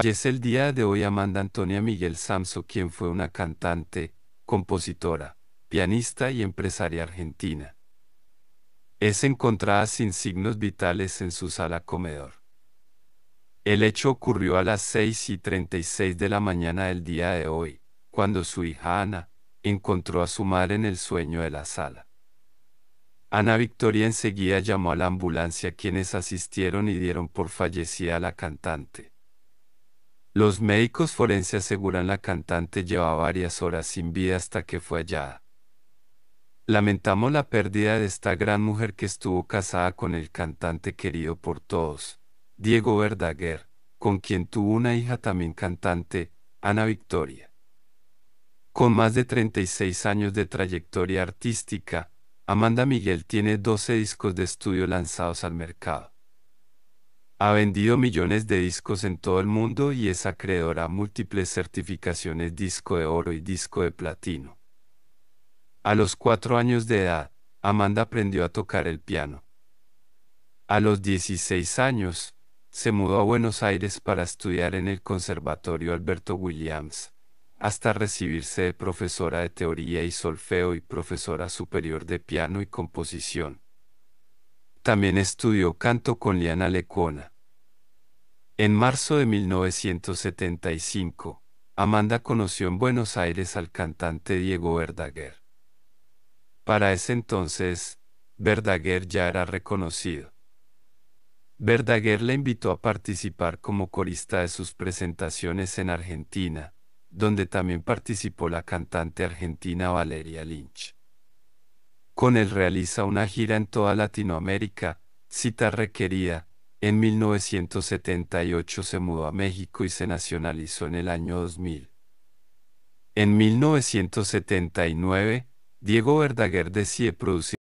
Fallece el día de hoy Amanda Antonia Miguel Samso, quien fue una cantante, compositora, pianista y empresaria argentina. Es encontrada sin signos vitales en su sala comedor. El hecho ocurrió a las 6 y 36 de la mañana del día de hoy, cuando su hija Ana encontró a su madre en el sueño de la sala. Ana Victoria enseguida llamó a la ambulancia quienes asistieron y dieron por fallecida a la cantante. Los médicos forenses aseguran la cantante lleva varias horas sin vida hasta que fue hallada. Lamentamos la pérdida de esta gran mujer que estuvo casada con el cantante querido por todos, Diego Verdaguer, con quien tuvo una hija también cantante, Ana Victoria. Con más de 36 años de trayectoria artística, Amanda Miguel tiene 12 discos de estudio lanzados al mercado. Ha vendido millones de discos en todo el mundo y es acreedora a múltiples certificaciones disco de oro y disco de platino. A los cuatro años de edad, Amanda aprendió a tocar el piano. A los 16 años, se mudó a Buenos Aires para estudiar en el Conservatorio Alberto Williams, hasta recibirse de profesora de teoría y solfeo y profesora superior de piano y composición. También estudió canto con Liana Lecona. En marzo de 1975, Amanda conoció en Buenos Aires al cantante Diego Verdaguer. Para ese entonces, Verdaguer ya era reconocido. Verdaguer la invitó a participar como corista de sus presentaciones en Argentina, donde también participó la cantante argentina Valeria Lynch. Con él realiza una gira en toda Latinoamérica, cita requerida. En 1978 se mudó a México y se nacionalizó en el año 2000. En 1979, Diego Verdaguer decide producir